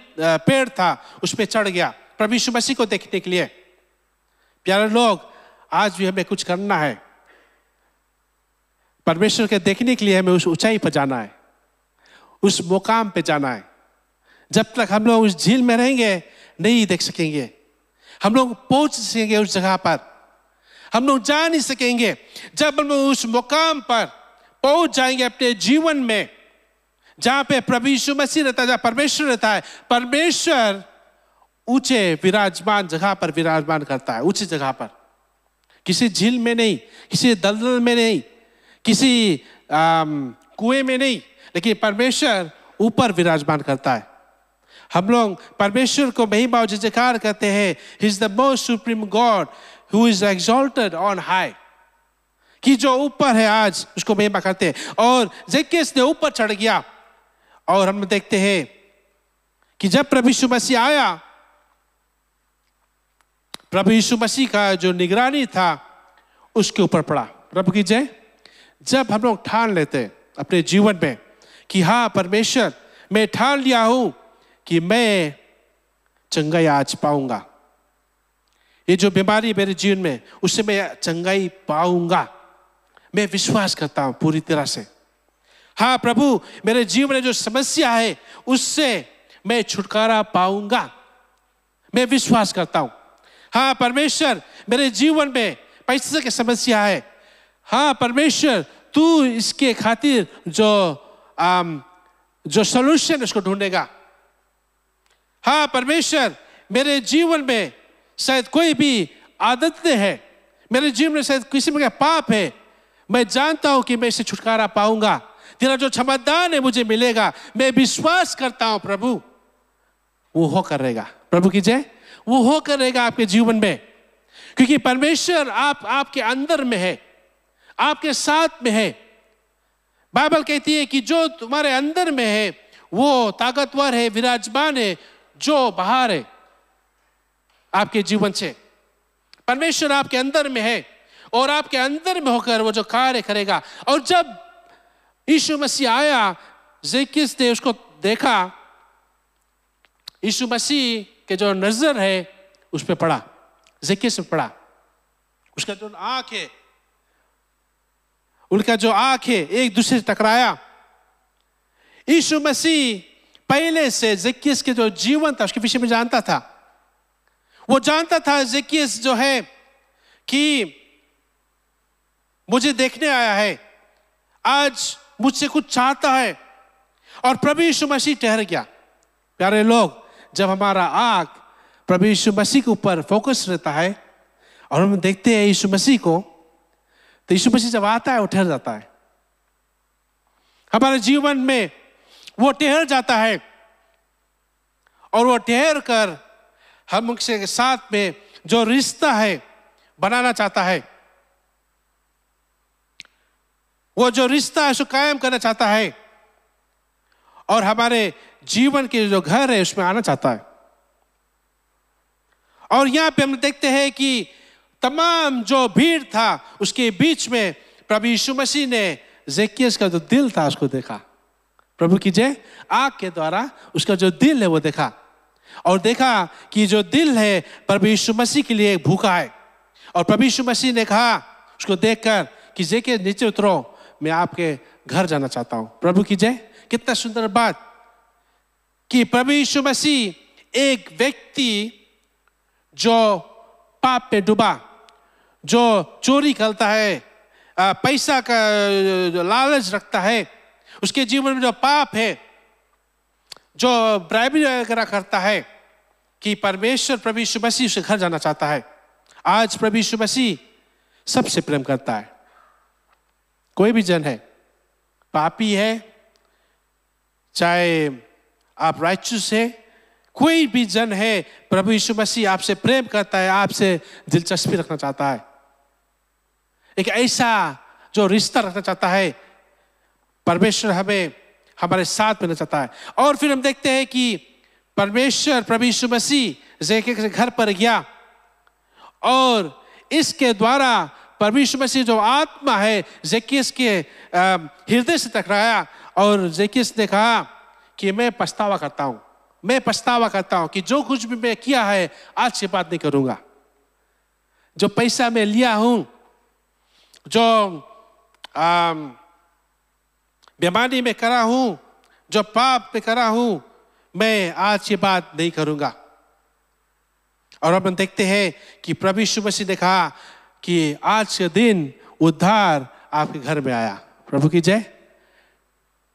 पेड़ था उस पर चढ़ गया प्रभु यीशु मसीह को देखने के लिए प्यारे लोग आज भी हमें कुछ करना है परमेश्वर के देखने के लिए हमें उस ऊंचाई पर जाना है उस मुकाम पे जाना है जब तक हम लोग उस झील में रहेंगे नहीं देख सकेंगे हम लोग पहुंच सकेंगे उस जगह पर हम लोग जा नहीं सकेंगे जब हम उस मुकाम पर पहुंच जाएंगे अपने जीवन में जहां पे प्रभु यीशु मसीह रहता है जहां परमेश्वर रहता है परमेश्वर ऊंचे विराजमान जगह पर विराजमान करता है ऊंची जगह पर किसी झील में नहीं किसी दलदल में नहीं किसी कुएं में नहीं लेकिन परमेश्वर ऊपर विराजमान करता है हम लोग परमेश्वर को महिमा जयकार करते हैं is the most supreme God who is exalted on high कि जो ऊपर है आज उसको महिमा करते हैं और जेके ने ऊपर चढ़ गया और हम देखते हैं कि जब प्रभु यीशु मसीह आया प्रभु यीशु मसीह का जो निगरानी था उसके ऊपर पड़ा प्रभु की जय जब हम लोग ठान लेते अपने जीवन में कि हाँ परमेश्वर मैं ठान लिया हूं कि मैं चंगाई आज पाऊंगा ये जो बीमारी मेरे जीवन में उससे मैं चंगाई पाऊंगा मैं विश्वास करता हूं पूरी तरह से हाँ प्रभु मेरे जीवन में जो समस्या है उससे मैं छुटकारा पाऊंगा मैं विश्वास करता हूं हाँ परमेश्वर मेरे जीवन में पैसे की समस्या है हाँ परमेश्वर तू इसके खातिर जो आम, जो सोल्यूशन उसको ढूंढेगा हाँ परमेश्वर मेरे जीवन में शायद कोई भी आदत है मेरे जीवन में शायद किसी में पाप है मैं जानता हूं कि मैं इसे छुटकारा पाऊंगा तेरा जो क्षमता है मुझे मिलेगा मैं विश्वास करता हूं प्रभु वो हो करेगा प्रभु की जय वो हो करेगा आपके जीवन में क्योंकि परमेश्वर आप आपके अंदर में है आपके साथ में है बाइबल कहती है कि जो तुम्हारे अंदर में है वो ताकतवर है विराजमान है जो बाहर है आपके जीवन से परमेश्वर आपके अंदर में है और आपके अंदर में होकर वो जो कार्य करेगा और जब यीशु मसीह आया जेकिस ने उसको देखा यीशु मसीह के जो नजर है उस पर पड़ा जेकिस में पड़ा उसका जो आंख है उनका जो आंख है एक दूसरे से टकराया यीशु मसीह पहले से जेकिस के जो जीवन था उसके विषय में जानता था वो जानता था जेकियस जो है कि मुझे देखने आया है आज मुझसे कुछ चाहता है और प्रभु यीशु मसीह ठहर गया प्यारे लोग जब हमारा आग प्रभु यीशु मसीह के ऊपर फोकस रहता है और हम देखते हैं यीशु मसीह को तो यीशु मसीह जब आता है वो ठहर जाता है हमारे जीवन में वो ठहर जाता है और वो ठहर कर हम उनके साथ में जो रिश्ता है बनाना चाहता है वो जो रिश्ता है उसको कायम करना चाहता है और हमारे जीवन के जो घर है उसमें आना चाहता है और यहां पे हम देखते हैं कि तमाम जो भीड़ था उसके बीच में प्रभु यीशु मसीह ने जेकियस का जो दिल था उसको देखा प्रभु की जय आग के द्वारा उसका जो दिल है वो देखा और देखा कि जो दिल है प्रभु यीशु मसीह के लिए भूखा है और प्रभु यीशु मसीह ने कहा उसको देखकर कि जय के नीचे उतरो मैं आपके घर जाना चाहता हूं प्रभु की जय कितना सुंदर बात कि प्रभु यीशु मसीह एक व्यक्ति जो पाप पे डूबा जो चोरी करता है पैसा का जो लालच रखता है उसके जीवन में जो पाप है जो ब्राइबरी वगैरह करता है कि परमेश्वर प्रभु यीशु मसीह उसके घर जाना चाहता है आज प्रभु यीशु मसीह सबसे प्रेम करता है कोई भी जन है पापी है चाहे आप राइचुस है कोई भी जन है प्रभु यीशु मसीह आपसे प्रेम करता है आपसे दिलचस्पी रखना चाहता है एक ऐसा जो रिश्ता रखना चाहता है परमेश्वर हमें हमारे साथ मिलना चाहता है और फिर हम देखते हैं कि परमेश्वर प्रभु यीशु मसीह जेके के घर पर गया और इसके द्वारा परमेश्वर मसीह जो आत्मा है जेकियस के हृदय से टकराया और जेकियस ने कहा कि मैं पछतावा करता हूं मैं पछतावा करता हूं कि जो कुछ भी मैं किया है आज से बात नहीं करूंगा जो पैसा मैं लिया हूं जो आ, बेमानी में करा हूं जो पाप में करा हूं मैं आज ये बात नहीं करूंगा और अब हम देखते हैं कि प्रभु यीशु मसीह ने कहा कि आज के दिन उद्धार आपके घर में आया प्रभु की जय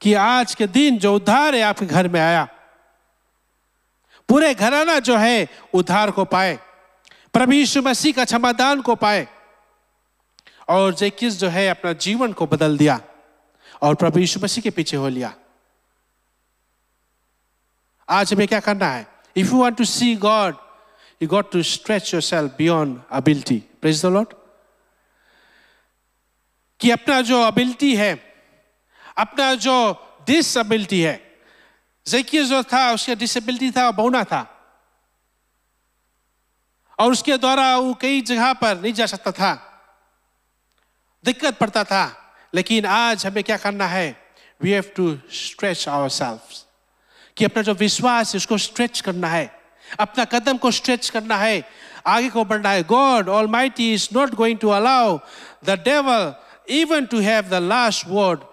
कि आज के दिन जो उद्धार है आपके घर में आया पूरे घराना जो है उद्धार को पाए प्रभु यीशु मसीह का क्षमादान को पाए और जेकिस जो है अपना जीवन को बदल दिया और प्रभु यीशु मसीह के पीछे हो लिया आज हमें क्या करना है if you want to see God you got to stretch yourself beyond ability praise the Lord कि अपना जो अबिलिटी है अपना जो डिसबिलिटी है जैकिय जो था उसका डिसेबिलिटी था बहुना था और उसके द्वारा वो कई जगह पर नहीं जा सकता था दिक्कत पड़ता था लेकिन आज हमें क्या करना है we have to stretch our कि अपना जो विश्वास है उसको स्ट्रेच करना है अपना कदम को स्ट्रेच करना है आगे को बढ़ना है God almighty is not going to allow the devil even to have the last word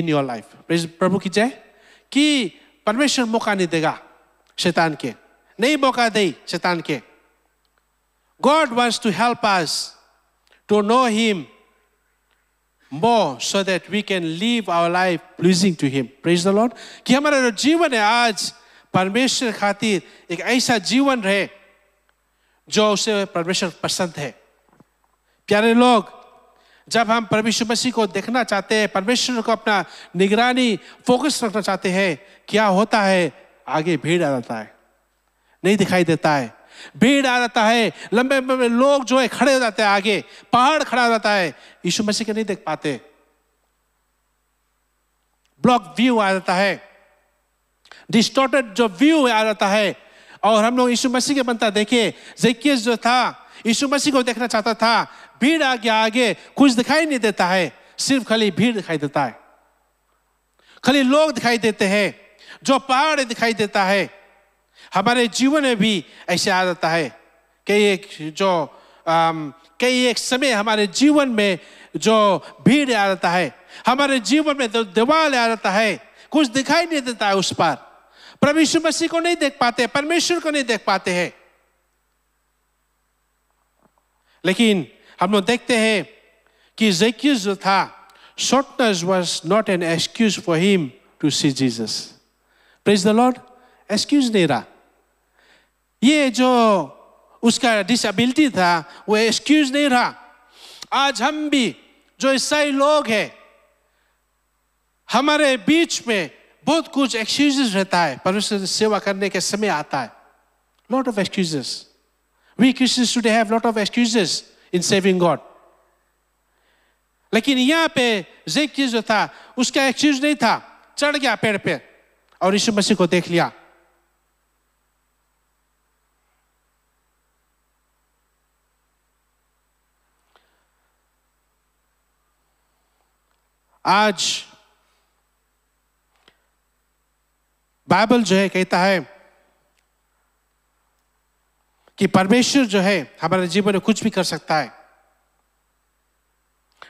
in your life प्रभु की जय कि परमेश्वर मौका नहीं देगा शैतान के नहीं मौका दे शैतान के God wants to help us to know him more so that we can live our life pleasing to Him. Praise the Lord. कि हमारा जो जीवन है आज परमेश्वर खातिर एक ऐसा जीवन रहे जो उसे परमेश्वर पसंद है प्यारे लोग जब हम परमेश्वर मसीह को देखना चाहते हैं परमेश्वर को अपना निगरानी फोकस रखना चाहते हैं क्या होता है आगे भीड़ आ जाता है नहीं दिखाई देता है भीड़ आ जाता है लंबे लंबे लोग जो है खड़े हो जाते हैं आगे पहाड़ खड़ा हो जाता है यीशु मसीह के नहीं देख पाते ब्लॉक व्यू आ जाता है डिस्टोर्टेड जो व्यू आ जाता है और हम लोग यीशु मसीह के बनता देखिए जेकियस जो था यीशु मसीह को देखना चाहता था भीड़ आ गया आगे कुछ दिखाई नहीं देता है सिर्फ खाली भीड़ दिखाई देता है खाली लोग दिखाई देते हैं जो पहाड़ दिखाई देता है हमारे जीवन में भी ऐसे आ जाता है कई एक जो कई एक समय हमारे जीवन में जो भीड़ आ जाता है हमारे जीवन में जो दीवार आ जाता है कुछ दिखाई नहीं देता है उस पर परमेश्वर मसीह को नहीं देख पाते परमेश्वर को नहीं देख पाते हैं लेकिन हम लोग देखते हैं कि जेक्यूज जो था shortness was not an excuse for him to see Jesus praise the Lord excuse नहीं रहा ये जो उसका डिसेबिलिटी था वो एक्सक्यूज नहीं रहा आज हम भी जो ईसाई लोग हैं हमारे बीच में बहुत कुछ एक्सक्यूजेस रहता है परमेश्वर सेवा करने के समय आता है lot of excuses we Christians today have lot of excuses in serving God लेकिन यहां पे जेक जो था उसका एक्सक्यूज नहीं था चढ़ गया पेड़ पे और यीशु मसीह को देख लिया आज बाइबल जो है कहता है कि परमेश्वर जो है हमारे जीवन में कुछ भी कर सकता है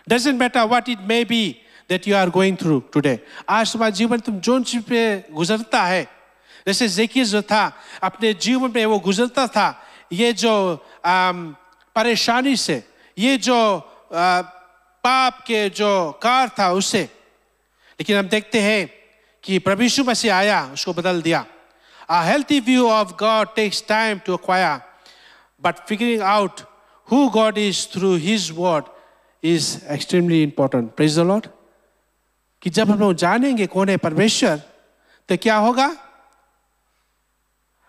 doesn't matter what it may be that you are going through today आज तुम्हारा जीवन तुम जोन पे गुजरता है जैसे जेकि जो था अपने जीवन में वो गुजरता था ये जो परेशानी से ये जो आ, पाप के जो कार था उससे लेकिन हम देखते हैं कि प्रभिशु से आया उसको बदल दिया a healthy view of God takes time to acquire but figuring out who God is through his word is extremely important praise the Lord कि जब हम लोग जानेंगे कौन है परमेश्वर तो क्या होगा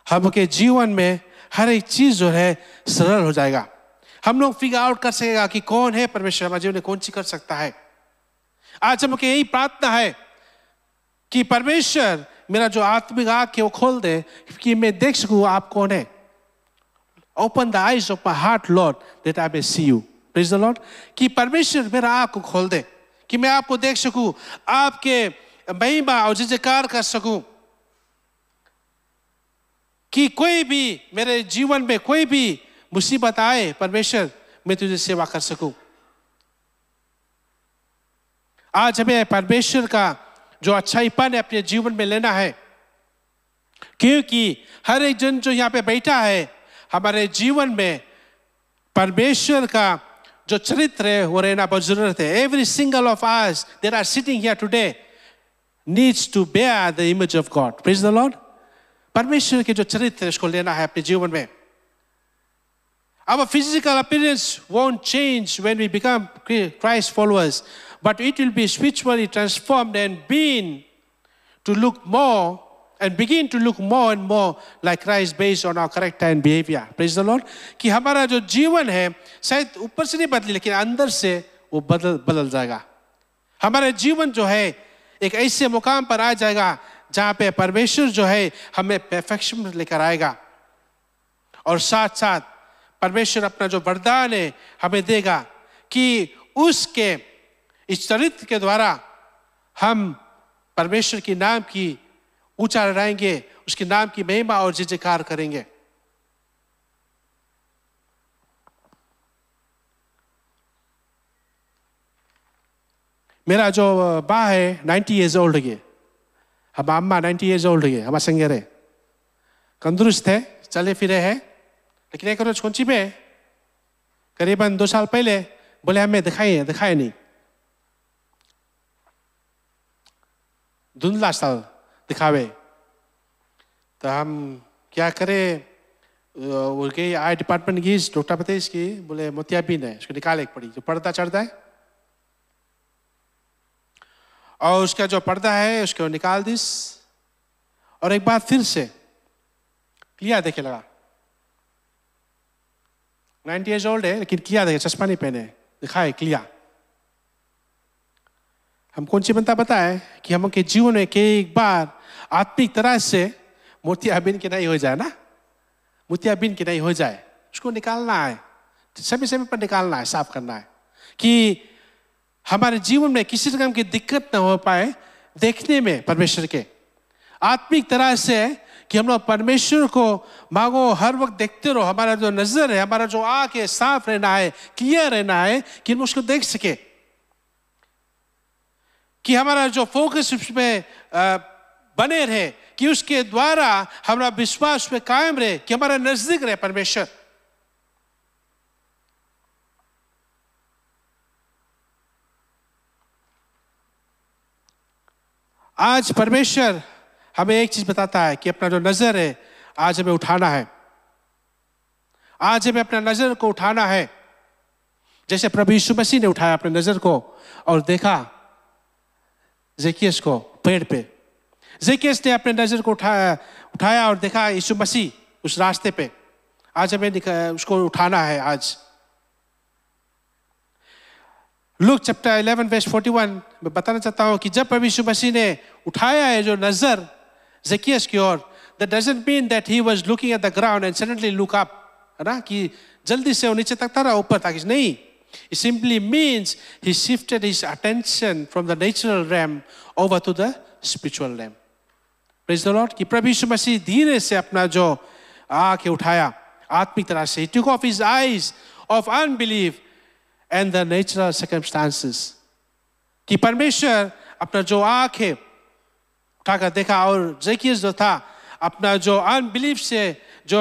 हमके जीवन में हर एक चीज जो है सरल हो जाएगा हम लोग फिगर आउट कर सकेगा कि कौन है परमेश्वर हमारे जीवन में कौन सी कर सकता है आज हम यही प्रार्थना है कि परमेश्वर मेरा जो आत्मिक आग है वो खोल दे कि मैं देख सकूं आप कौन है open the eyes of my heart Lord that I may see you praise the Lord कि परमेश्वर मेरा आग को खोल दे कि मैं आपको देख सकूं आपके महिमा और जयकार कर सकूं कि कोई भी मेरे जीवन में कोई भी मुसीबत आए परमेश्वर मैं तुझे सेवा कर सकूं आज हमें परमेश्वर का जो अच्छाईपन है अपने जीवन में लेना है क्योंकि हर एक जन जो यहाँ पे बैठा है हमारे जीवन में परमेश्वर का जो चरित्र है वो रहना बहुत जरूरत है every single of us there are sitting here today needs to bear the image of God praise the Lord परमेश्वर के जो चरित्र है उसको लेना है अपने जीवन में Our physical appearance won't change when we become Christ followers, but it will be spiritually transformed and being to look more and begin to look more and more like Christ based on our character and behavior. Praise the Lord. कि हमारा जो जीवन है शायद ऊपर से नहीं बदले लेकिन अंदर से वो बदल बदल जाएगा हमारा जीवन जो है एक ऐसे मुकाम पर आ जाएगा जहाँ पे परमेश्वर जो है हमें परफेक्शन लेकर आएगा और साथ साथ परमेश्वर अपना जो वरदान है हमें देगा कि उसके इस चरित्र के द्वारा हम परमेश्वर के नाम की ऊंचा लड़ाएंगे उसके नाम की महिमा और जिजकार करेंगे मेरा जो बा है नाइन्टी ईयर्स ओल्ड है हम हाँ, अम्मा नाइन्टी ईयर्स ओल्ड है हमारे संगे रहे तंदुरुस्त है चले फिरे है लेकिन एक खोची में करीबन दो साल पहले बोले हमें दिखाए दिखाए नहीं धुंधला साल दिखावे तो हम क्या करें उनके आई डिपार्टमेंट की डॉक्टर पते की बोले मोतियाबीन है उसको निकाले एक पड़ी जो पर्दा चढ़ता है और उसका जो पर्दा है उसको निकाल दिस और एक बार फिर से क्लियर देखे लगा नाइन्टी ईयर्स ओल्ड है लेकिन किया देखिए चश्मा नहीं पहने दिखा है किया हम कौन सी बनता बताए कि हम के जीवन में के एक बार आत्मिक तरह से मोतियाबिन के नहीं हो जाए ना मोतियाबिन के नहीं हो जाए उसको निकालना है समय समय पर निकालना है साफ करना है कि हमारे जीवन में किसी रकम की दिक्कत ना हो पाए देखने में परमेश्वर के आत्मिक तरह से कि हम लोग परमेश्वर को मांगो हर वक्त देखते रहो हमारा जो नज़र है हमारा जो आँख है साफ रहना है क्लियर रहना है कि हम उसको देख सके कि हमारा जो फोकस उसमें बने रहे कि उसके द्वारा हमारा विश्वास में कायम रहे कि हमारा नजदीक रहे परमेश्वर आज परमेश्वर हमें एक चीज बताता है कि अपना जो नजर है आज हमें उठाना है आज हमें अपना नजर को उठाना है जैसे प्रभु यीशु मसीह ने उठाया अपने नजर को और देखा जेकियस को पेड़ पे जेकियस ने अपने नजर को उठाया उठाया और देखा यीशु मसीह उस रास्ते पे आज हमें उसको उठाना है आज लुक चैप्टर 11 वेस्ट 41 मैं बताना चाहता हूं कि जब प्रभु यीशु मसीह ने उठाया है जो नजर Zacchaeus की ओर that doesn't mean that he was looking at the ground and suddenly look up है ना कि जल्दी से वो नीचे तकता रहा ऊपर ताकि नहीं It simply means he shifted his attention from the natural realm over to the spiritual realm. Praise the Lord. कि प्रभु यीशु मसीह धीरे से अपना जो आंखें उठाया आत्मिक तरह से took off his eyes of unbelief and the natural circumstances. कि परमेश्वर अपना जो आंख है उठाकर देखा और जेकियस जो था अपना जो अनबिलीफ से जो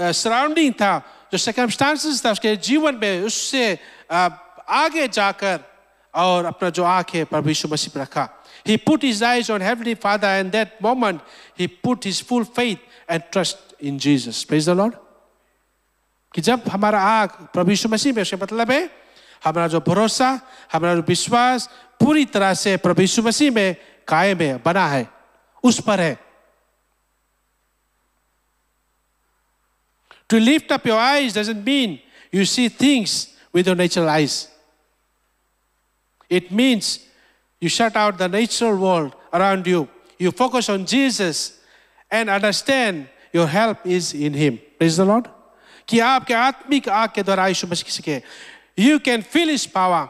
सराउंडिंग था जो सर्कमस्टांसिस था उसके जीवन में उससे आगे जाकर और अपना जो आँख है प्रभु यीशु मसीह पर रखा He put his eyes on Heavenly Father, and that moment he put his full faith and trust in Jesus. Praise the Lord. कि जब हमारा आग प्रभु यीशु मसीह में उसका मतलब है हमारा जो भरोसा हमारा जो विश्वास पूरी तरह से प्रभु यीशु मसीह में कायम है बना है उस पर है To lift up your eyes doesn't mean you see things with your natural eyes. It means you shut out the natural world around you. You focus on Jesus and understand your help is in Him. Praise the Lord. कि आपके आत्मिक आग के द्वारा यीशु मसीह सके you can feel his power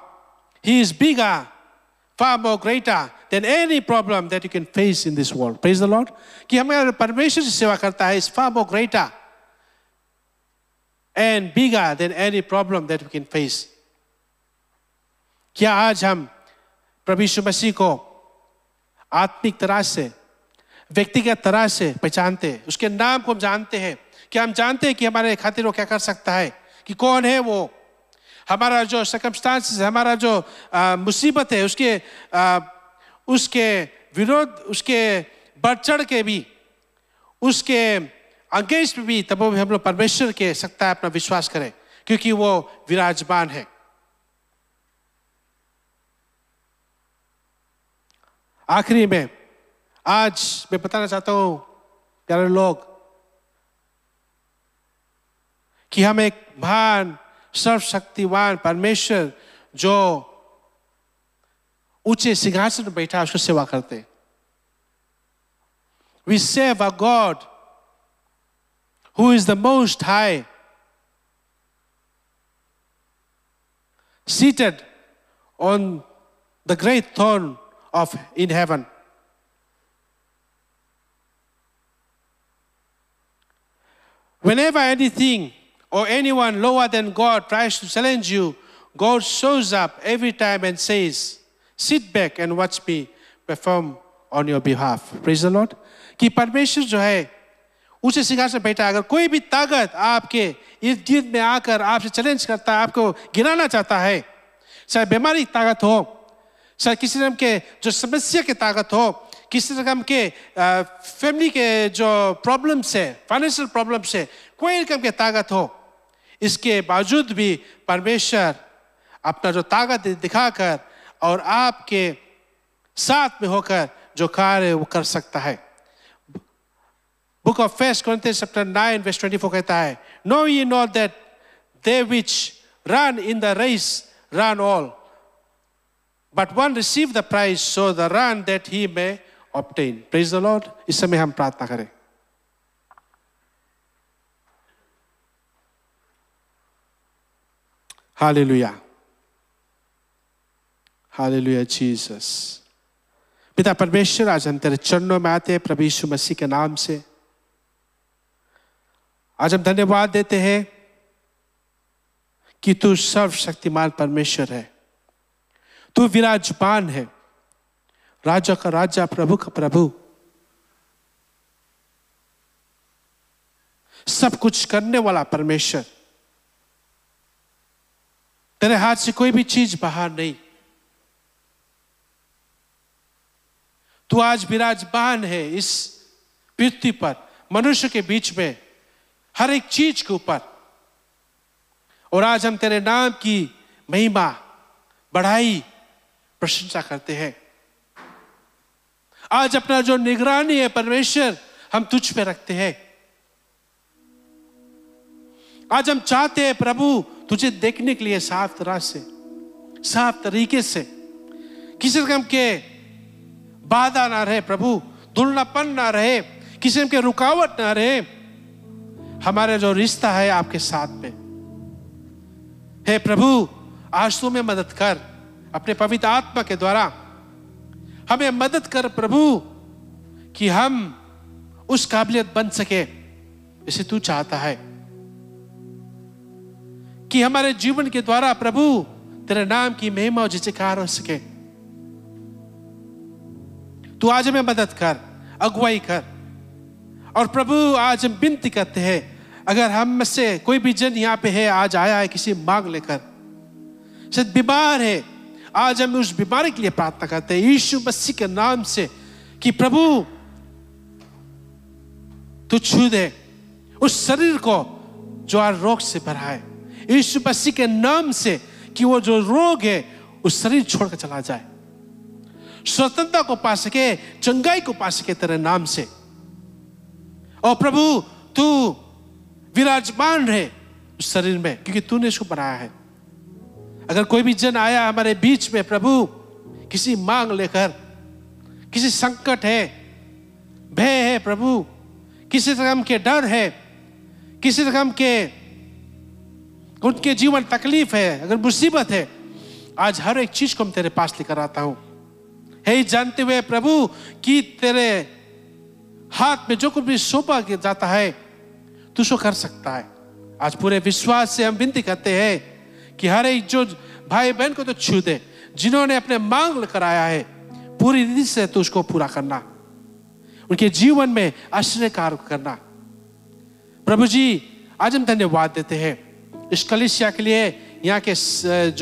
he is bigger far more greater than any problem that you can face in this world. Praise the Lord. कि हमारा परमेश्वर की सेवा करता है is far more greater and bigger than any problem that we can face. क्या आज हम प्रभु यीशु मसीह को आत्मिक तरह से व्यक्तिगत तरह से पहचानते हैं उसके नाम को हम जानते हैं क्या हम जानते हैं कि हमारे खातिर वो क्या कर सकता है कि कौन है वो हमारा जो सकमस्टांस हमारा जो मुसीबत है उसके आ, उसके विरोध उसके बढ़ चढ़ के भी उसके अगेंस्ट भी तब भी हम लोग परमेश्वर के सकता है अपना विश्वास करें क्योंकि वो विराजमान है आखिरी में आज मैं बताना चाहता हूं प्यारे लोग कि हम एक महान सर्वशक्तिवान परमेश्वर जो ऊंचे सिंहासन पर बैठा उसको सेवा करते we serve a God who is the most high seated on the great throne of in heaven. Whenever anything or anyone lower than God tries to challenge you, God shows up every time and says, sit back and watch me perform on your behalf praise the Lord कि परमेश्वर जो है उसे सिंहासन बैठा अगर कोई भी ताकत आपके इर्द गिर्द में आकर आपसे चैलेंज करता है आपको गिराना चाहता है चाहे बीमारी ताकत हो चाहे किसी रकम के जो समस्या की ताकत हो किसी रकम के फैमिली के जो प्रॉब्लम्स है फाइनेंशियल प्रॉब्लम्स है कोई रकम के ताकत हो इसके बावजूद भी परमेश्वर अपना जो ताकत दिखाकर और आपके साथ में होकर जो कार्य वो कर सकता है book of first Corinthians chapter nine वेस्ट ट्वेंटी फोर कहता है know you not that they which run in the race run all but one receive the prize so the run that he may obtain praise the Lord इस समय हम प्रार्थना करें hallelujah hallelujah Jesus पिता परमेश्वर आज हम तेरे चरणों में आते हैं प्रभु यीशु मसीह के नाम से आज हम धन्यवाद देते हैं कि तू सर्वशक्तिमान परमेश्वर है तू विराजमान है राजा का राजा प्रभु का प्रभु सब कुछ करने वाला परमेश्वर तेरे हाथ से कोई भी चीज बाहर नहीं तू आज विराजमान है इस पृथ्वी पर मनुष्य के बीच में हर एक चीज के ऊपर और आज हम तेरे नाम की महिमा बढ़ाई प्रशंसा करते हैं आज अपना जो निगरानी है परमेश्वर हम तुझ पे रखते हैं आज हम चाहते हैं प्रभु तुझे देखने के लिए साफ तरह से साफ तरीके से किसी रकम के बाधा ना रहे प्रभु दुर्लपन ना रहे किसी के रुकावट ना रहे हमारे जो रिश्ता है आपके साथ में हे प्रभु आज तू में मदद कर अपने पवित्र आत्मा के द्वारा हमें मदद कर प्रभु कि हम उस काबिलियत बन सके इसे तू चाहता है कि हमारे जीवन के द्वारा प्रभु तेरे नाम की महिमा और जिसे कार हो सके तू आज हमें मदद कर अगुवाई कर और प्रभु आज हम विनती करते हैं अगर हम में से कोई भी जन यहाँ पे है आज आया है किसी मांग लेकर शायद बीमार है आज हम उस बीमारी के लिए प्रार्थना करते हैं यीशु मसीह के नाम से कि प्रभु तू छू दे उस शरीर को जो आज रोग से भरा है यीशु मसीह के नाम से कि वो जो रोग है उस शरीर छोड़कर चला जाए स्वतंत्रता को पा सके चंगाई को पा सके तेरे नाम से और प्रभु तू विराजमान रहे उस शरीर में क्योंकि तूने इसको बनाया है अगर कोई भी जन आया हमारे बीच में प्रभु किसी मांग लेकर किसी संकट है भय है प्रभु किसी रकम के डर है किसी रकम के उनके जीवन तकलीफ है अगर मुसीबत है आज हर एक चीज को हम तेरे पास लेकर आता हूं हे जानते हुए प्रभु कि तेरे हाथ में जो कुछ भी सौंपा जाता है तू सो कर सकता है आज पूरे विश्वास से हम विनती करते हैं कि हर एक जो भाई बहन को तो छू दे जिन्होंने अपने मांग कराया है पूरी रीति से तो उसको पूरा करना उनके जीवन में आश्चर्य कार्य करना प्रभु जी आज हम धन्यवाद देते हैं इस कलिशिया के लिए यहाँ के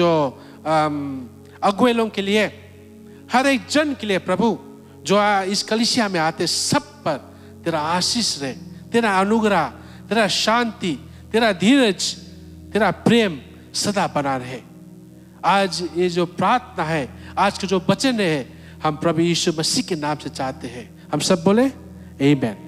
जो अगुए लोगों के लिए हर एक जन के लिए प्रभु जो इस कलिसिया में आते सब पर तेरा आशीष रहे तेरा अनुग्रह तेरा शांति तेरा धीरज तेरा प्रेम सदा बना रहे आज ये जो प्रार्थना है आज के जो वचन है हम प्रभु यीशु मसीह के नाम से चाहते हैं हम सब बोले ए बैन